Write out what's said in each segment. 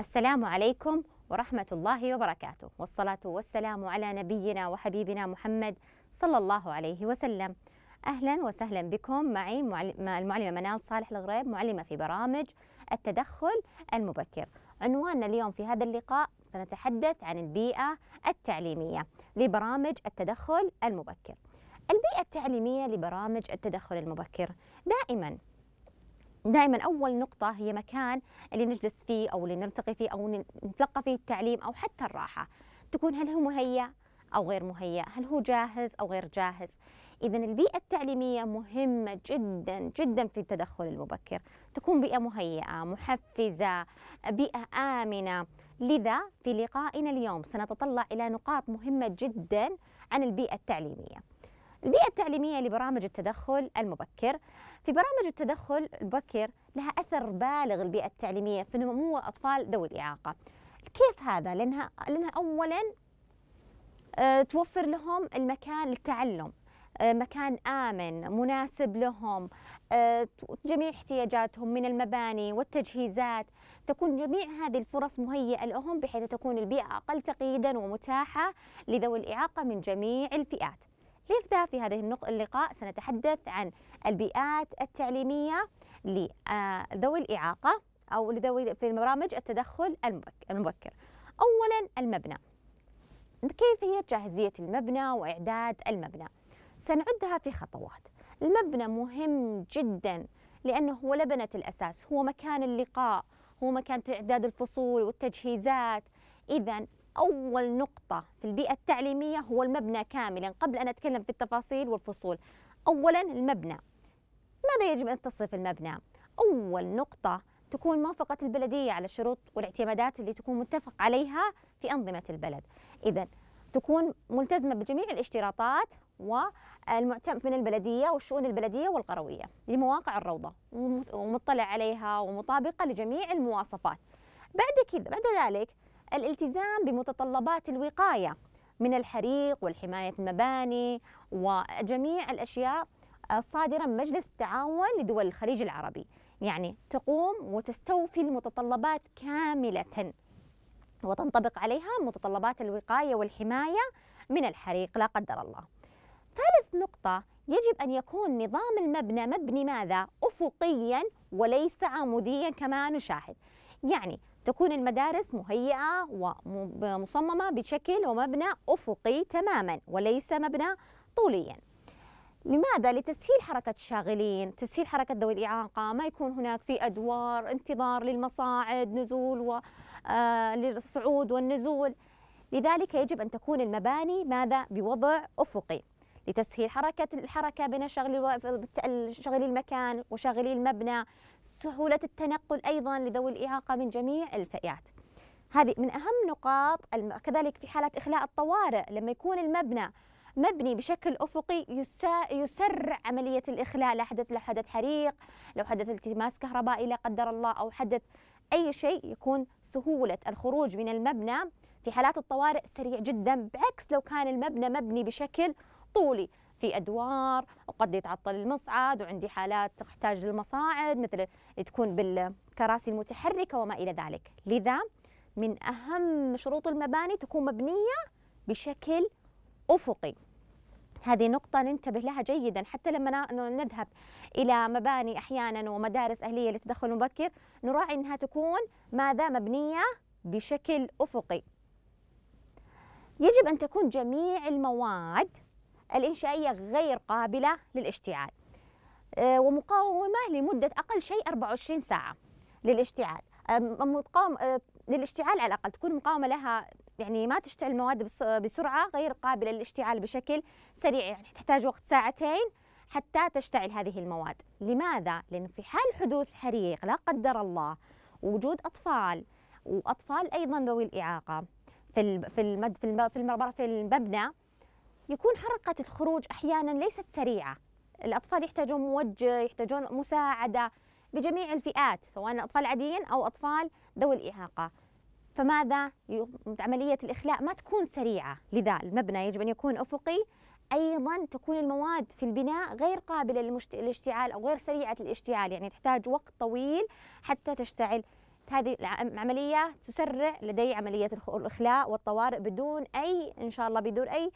السلام عليكم ورحمة الله وبركاته والصلاة والسلام على نبينا وحبيبنا محمد صلى الله عليه وسلم أهلا وسهلا بكم معي المعلمة منال صالح الغريب معلمة في برامج التدخل المبكر عنواننا اليوم في هذا اللقاء سنتحدث عن البيئة التعليمية لبرامج التدخل المبكر البيئة التعليمية لبرامج التدخل المبكر دائما دائما اول نقطه هي مكان اللي نجلس فيه او اللي نرتقي فيه او نتلقى فيه التعليم او حتى الراحه تكون هل هو مهيأ او غير مهيأ هل هو جاهز او غير جاهز اذا البيئه التعليميه مهمه جدا جدا في التدخل المبكر تكون بيئه مهيئه محفزه بيئه امنه لذا في لقائنا اليوم سنتطلع الى نقاط مهمه جدا عن البيئه التعليميه البيئة التعليمية لبرامج التدخل المبكر في برامج التدخل المبكر لها أثر بالغ البيئة التعليمية في نمو أطفال ذوي الإعاقة كيف هذا؟ لأنها, لأنها أولا آه، توفر لهم المكان للتعلم آه، مكان آمن مناسب لهم آه، جميع احتياجاتهم من المباني والتجهيزات تكون جميع هذه الفرص مهيئة لهم بحيث تكون البيئة أقل تقييدا ومتاحة لذوي الإعاقة من جميع الفئات لذا في هذه اللقاء سنتحدث عن البيئات التعليمية لذوي الإعاقة أو لذوي في برامج التدخل المبكر أولا المبنى كيف هي جاهزية المبنى وإعداد المبنى سنعدها في خطوات المبنى مهم جدا لأنه هو لبنة الأساس هو مكان اللقاء هو مكان إعداد الفصول والتجهيزات إذا أول نقطة في البيئة التعليمية هو المبنى كاملا قبل أن أتكلم في التفاصيل والفصول أولا المبنى ماذا يجب أن تصف المبنى؟ أول نقطة تكون موافقة البلدية على الشروط والاعتمادات اللي تكون متفق عليها في أنظمة البلد إذا تكون ملتزمة بجميع الاشتراطات والمعتمد من البلدية والشؤون البلدية والقروية لمواقع الروضة ومطلع عليها ومطابقة لجميع المواصفات بعد كذا بعد ذلك الالتزام بمتطلبات الوقاية من الحريق والحماية المباني وجميع الأشياء الصادرة من مجلس التعاون لدول الخليج العربي يعني تقوم وتستوفي المتطلبات كاملة وتنطبق عليها متطلبات الوقاية والحماية من الحريق لا قدر الله ثالث نقطة يجب أن يكون نظام المبنى مبني ماذا؟ أفقيا وليس عموديا كما نشاهد يعني تكون المدارس مهيئة ومصممة بشكل ومبنى أفقي تماما وليس مبنى طوليا لماذا؟ لتسهيل حركة الشاغلين تسهيل حركة ذوي الإعاقة ما يكون هناك في أدوار انتظار للمصاعد نزول و آه، للصعود والنزول لذلك يجب أن تكون المباني ماذا؟ بوضع أفقي لتسهيل حركة الحركة بين شغل المكان وشغلي المبنى سهولة التنقل أيضا لذوي الإعاقة من جميع الفئات هذه من أهم نقاط كذلك في حالة إخلاء الطوارئ لما يكون المبنى مبني بشكل افقي يسرع عمليه الاخلاء لا حدث لو حدث حريق لو حدث التماس كهربائي لا قدر الله او حدث اي شيء يكون سهوله الخروج من المبنى في حالات الطوارئ سريع جدا بعكس لو كان المبنى مبني بشكل طولي في ادوار وقد يتعطل المصعد وعندي حالات تحتاج للمصاعد مثل تكون بالكراسي المتحركه وما الى ذلك لذا من اهم شروط المباني تكون مبنيه بشكل افقي هذه نقطة ننتبه لها جيدا حتى لما نذهب إلى مباني أحيانا ومدارس أهلية للتدخل المبكر نراعي أنها تكون ماذا مبنية بشكل أفقي يجب أن تكون جميع المواد الإنشائية غير قابلة للاشتعال آه، ومقاومة لمدة أقل شيء 24 ساعة للاشتعال آه، مقاومة آه، للاشتعال على الأقل تكون مقاومة لها يعني ما تشتعل المواد بسرعة غير قابلة للاشتعال بشكل سريع يعني تحتاج وقت ساعتين حتى تشتعل هذه المواد لماذا؟ لأنه في حال حدوث حريق لا قدر الله وجود أطفال وأطفال أيضا ذوي الإعاقة في في المبنى يكون حركة الخروج أحيانا ليست سريعة الأطفال يحتاجون موجه يحتاجون مساعدة بجميع الفئات سواء أطفال عاديين أو أطفال ذوي الإعاقة فماذا عملية الإخلاء ما تكون سريعة لذا المبنى يجب أن يكون أفقي أيضا تكون المواد في البناء غير قابلة للاشتعال أو غير سريعة الاشتعال يعني تحتاج وقت طويل حتى تشتعل هذه العملية تسرع لدي عملية الإخلاء والطوارئ بدون أي إن شاء الله بدون أي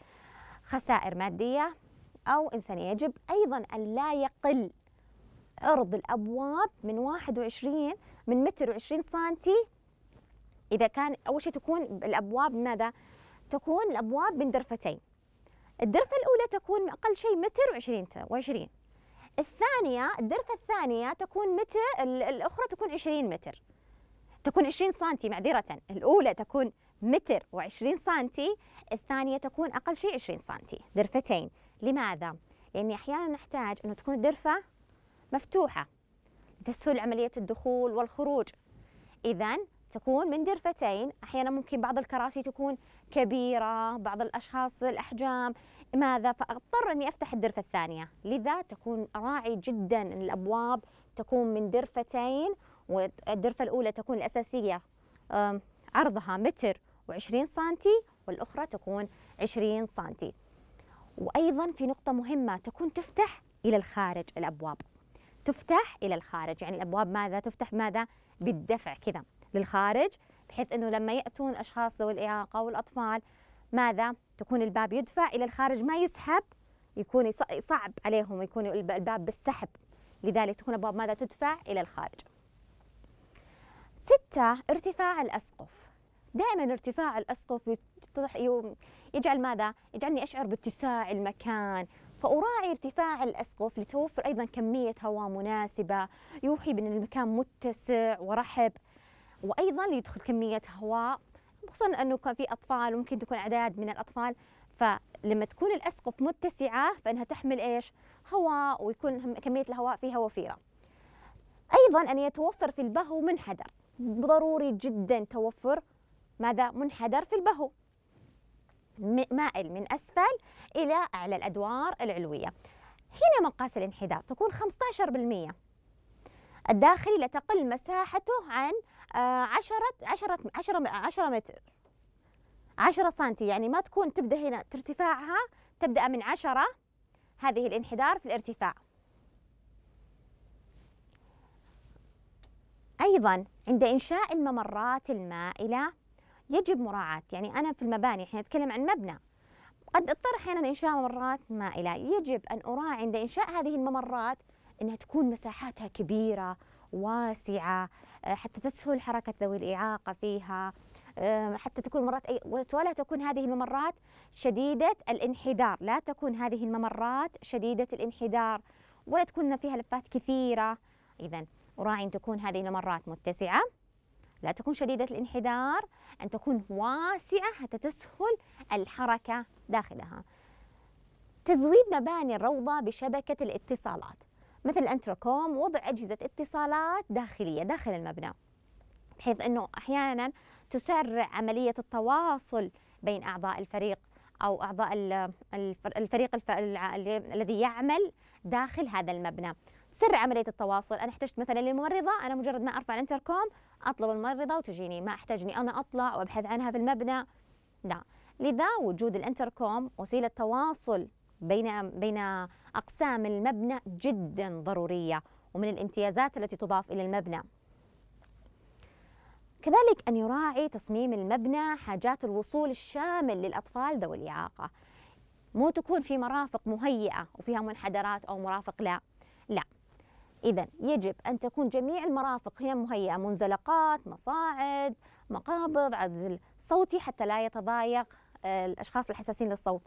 خسائر مادية أو إنسانية يجب أيضا أن لا يقل عرض الأبواب من 21 من متر وعشرين سنتي إذا كان أول شيء تكون الأبواب ماذا؟ تكون الأبواب من درفتين الدرفة الأولى تكون أقل شيء متر وعشرين وعشرين الثانية الدرفة الثانية تكون متر الأخرى تكون 20 متر تكون 20 سنتي معذرة الأولى تكون متر و20 سنتي الثانية تكون أقل شيء 20 سم درفتين لماذا؟ لأني أحيانا نحتاج أنه تكون الدرفة مفتوحة تسهل عملية الدخول والخروج إذا تكون من درفتين أحيانا ممكن بعض الكراسي تكون كبيرة بعض الأشخاص الأحجام ماذا فأضطر أني أفتح الدرفة الثانية لذا تكون راعي جدا أن الأبواب تكون من درفتين والدرفة الأولى تكون الأساسية عرضها متر وعشرين سنتي والأخرى تكون 20 سنتي وأيضا في نقطة مهمة تكون تفتح إلى الخارج الأبواب تفتح إلى الخارج يعني الأبواب ماذا تفتح ماذا بالدفع كذا للخارج بحيث أنه لما يأتون أشخاص ذوي الإعاقة والأطفال ماذا تكون الباب يدفع إلى الخارج ما يسحب يكون صعب عليهم يكون الباب بالسحب لذلك تكون أبواب ماذا تدفع إلى الخارج ستة ارتفاع الأسقف دائما ارتفاع الاسقف يجعل ماذا؟ يجعلني اشعر باتساع المكان فأراعي ارتفاع الأسقف لتوفر أيضا كمية هواء مناسبة يوحي بأن المكان متسع ورحب وأيضا ليدخل كمية هواء خصوصا أنه كان في أطفال وممكن تكون أعداد من الأطفال فلما تكون الأسقف متسعة فإنها تحمل إيش هواء ويكون كمية الهواء فيها وفيرة أيضا أن يتوفر في البهو منحدر ضروري جدا توفر ماذا منحدر في البهو مائل من أسفل إلى أعلى الأدوار العلوية هنا مقاس الانحدار تكون 15% الداخلي لا تقل مساحته عن 10 10 10 10 متر 10 سنتي يعني ما تكون تبدا هنا ارتفاعها تبدا من 10 هذه الانحدار في الارتفاع ايضا عند انشاء الممرات المائله يجب مراعاة يعني أنا في المباني إحنا نتكلم عن مبنى قد اضطر أحيانا إنشاء ممرات مائلة يجب أن أراعي عند إنشاء هذه الممرات أنها تكون مساحاتها كبيرة واسعة آه، حتى تسهل حركة ذوي الإعاقة فيها حتى تكون مرات أي ولا تكون هذه الممرات شديدة الانحدار لا تكون هذه الممرات شديدة الانحدار ولا تكون فيها لفات كثيرة إذا أراعي أن تكون هذه الممرات متسعة لا تكون شديدة الانحدار أن تكون واسعة حتى تسهل الحركة داخلها تزويد مباني الروضة بشبكة الاتصالات مثل الأنتركوم وضع أجهزة اتصالات داخلية داخل المبنى بحيث أنه أحيانا تسرع عملية التواصل بين أعضاء الفريق أو أعضاء الفريق الذي يعمل داخل هذا المبنى سر عمليه التواصل انا احتجت مثلا للممرضه انا مجرد ما ارفع الانتركوم اطلب الممرضه وتجيني ما احتاج اني انا اطلع وابحث عنها في المبنى لا نعم. لذا وجود الانتركوم وسيله تواصل بين بين اقسام المبنى جدا ضروريه ومن الامتيازات التي تضاف الى المبنى كذلك أن يراعي تصميم المبنى حاجات الوصول الشامل للأطفال ذوي الإعاقة مو تكون في مرافق مهيئة وفيها منحدرات أو مرافق لا لا إذا يجب أن تكون جميع المرافق هي مهيئة منزلقات مصاعد مقابض عزل صوتي حتى لا يتضايق آه، الأشخاص الحساسين للصوت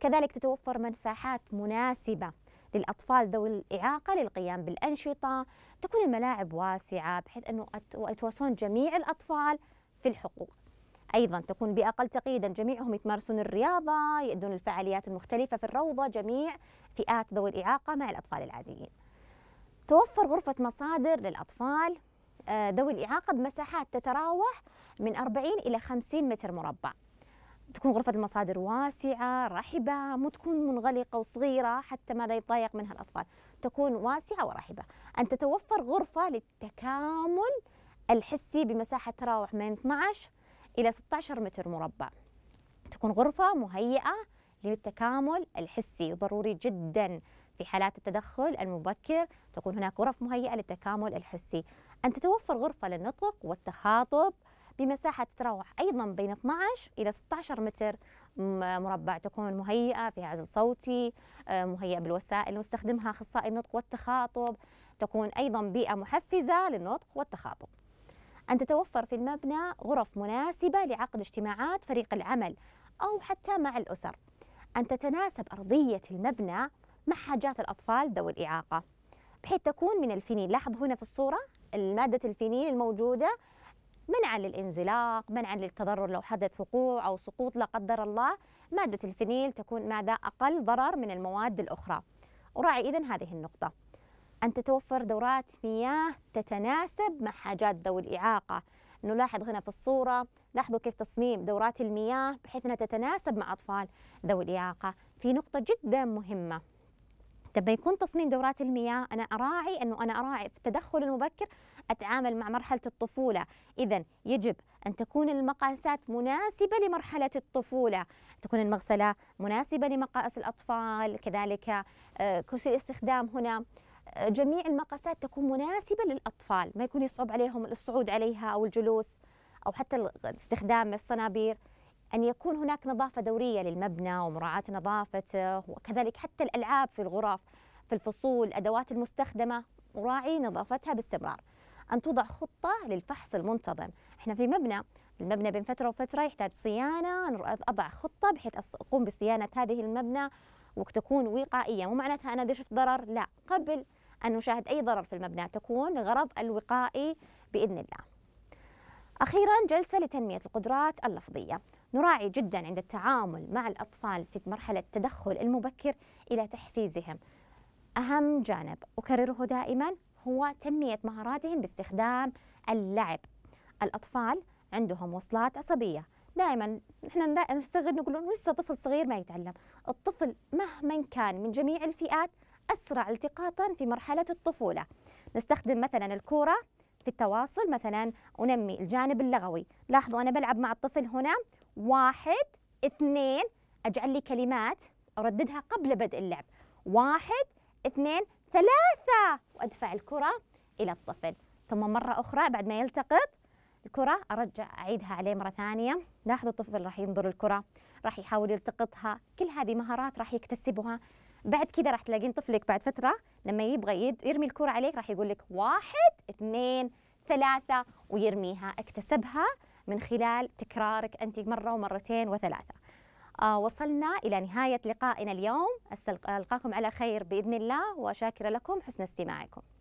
كذلك تتوفر مساحات مناسبة للأطفال ذوي الإعاقة للقيام بالأنشطة تكون الملاعب واسعة بحيث أنه يتواصلون جميع الأطفال في الحقوق أيضا تكون بأقل تقييدا جميعهم يتمارسون الرياضة يؤدون الفعاليات المختلفة في الروضة جميع فئات ذوي الإعاقة مع الأطفال العاديين توفر غرفة مصادر للأطفال آه، ذوي الإعاقة بمساحات تتراوح من 40 إلى 50 متر مربع تكون غرفة المصادر واسعة رحبة مو تكون منغلقة وصغيرة حتى ما لا يتضايق منها الأطفال تكون واسعة ورحبة أن تتوفر غرفة للتكامل الحسي بمساحة تراوح من 12 إلى 16 متر مربع تكون غرفة مهيئة للتكامل الحسي ضروري جداً في حالات التدخل المبكر تكون هناك غرف مهيئة للتكامل الحسي أن تتوفر غرفة للنطق والتخاطب بمساحة تتراوح أيضا بين 12 إلى 16 متر مربع تكون مهيئة فيها عزل صوتي آه، مهيئة بالوسائل نستخدمها أخصائي النطق والتخاطب تكون أيضا بيئة محفزة للنطق والتخاطب أن تتوفر في المبنى غرف مناسبة لعقد اجتماعات فريق العمل أو حتى مع الأسر أن تتناسب أرضية المبنى مع حاجات الأطفال ذوي الإعاقة بحيث تكون من الفينيل لاحظ هنا في الصورة المادة الفينيل الموجودة منعا للانزلاق منعا للتضرر لو حدث وقوع أو سقوط لا قدر الله مادة الفينيل تكون ماذا أقل ضرر من المواد الأخرى أراعي إذن هذه النقطة أن تتوفر دورات مياه تتناسب مع حاجات ذوي الإعاقة نلاحظ هنا في الصورة لاحظوا كيف تصميم دورات المياه بحيث أنها تتناسب مع أطفال ذوي الإعاقة في نقطة جدا مهمة لما يكون تصميم دورات المياه انا اراعي انه انا اراعي في التدخل المبكر اتعامل مع مرحله الطفوله اذا يجب ان تكون المقاسات مناسبه لمرحله الطفوله تكون المغسله مناسبه لمقاس الاطفال كذلك آه، كرسي الاستخدام هنا آه، جميع المقاسات تكون مناسبه للاطفال ما يكون يصعب عليهم الصعود عليها او الجلوس او حتى استخدام الصنابير أن يكون هناك نظافة دورية للمبنى ومراعاة نظافته وكذلك حتى الألعاب في الغرف في الفصول الأدوات المستخدمة راعي نظافتها باستمرار أن توضع خطة للفحص المنتظم إحنا في مبنى المبنى بين فترة وفترة يحتاج صيانة أضع خطة بحيث أقوم بصيانة هذه المبنى وتكون وقائية مو معناتها أنا إذا شفت ضرر لا قبل أن نشاهد أي ضرر في المبنى تكون غرض الوقائي بإذن الله أخيرا جلسة لتنمية القدرات اللفظية نراعي جدا عند التعامل مع الأطفال في مرحلة التدخل المبكر إلى تحفيزهم أهم جانب أكرره دائما هو تنمية مهاراتهم باستخدام اللعب الأطفال عندهم وصلات عصبية دائما نحن نستغل نقول لسه طفل صغير ما يتعلم الطفل مهما كان من جميع الفئات أسرع التقاطا في مرحلة الطفولة نستخدم مثلا الكورة في التواصل مثلا أنمي الجانب اللغوي لاحظوا أنا بلعب مع الطفل هنا واحد اثنين أجعل لي كلمات أرددها قبل بدء اللعب واحد اثنين ثلاثة وأدفع الكرة إلى الطفل ثم مرة أخرى بعد ما يلتقط الكرة أرجع أعيدها عليه مرة ثانية لاحظوا الطفل راح ينظر الكرة راح يحاول يلتقطها كل هذه مهارات راح يكتسبها بعد كذا راح تلاقين طفلك بعد فتره لما يبغى يرمي الكره عليك راح يقول لك واحد اثنين ثلاثه ويرميها اكتسبها من خلال تكرارك انت مره ومرتين وثلاثه آه وصلنا الى نهايه لقائنا اليوم القاكم على خير باذن الله وشاكره لكم حسن استماعكم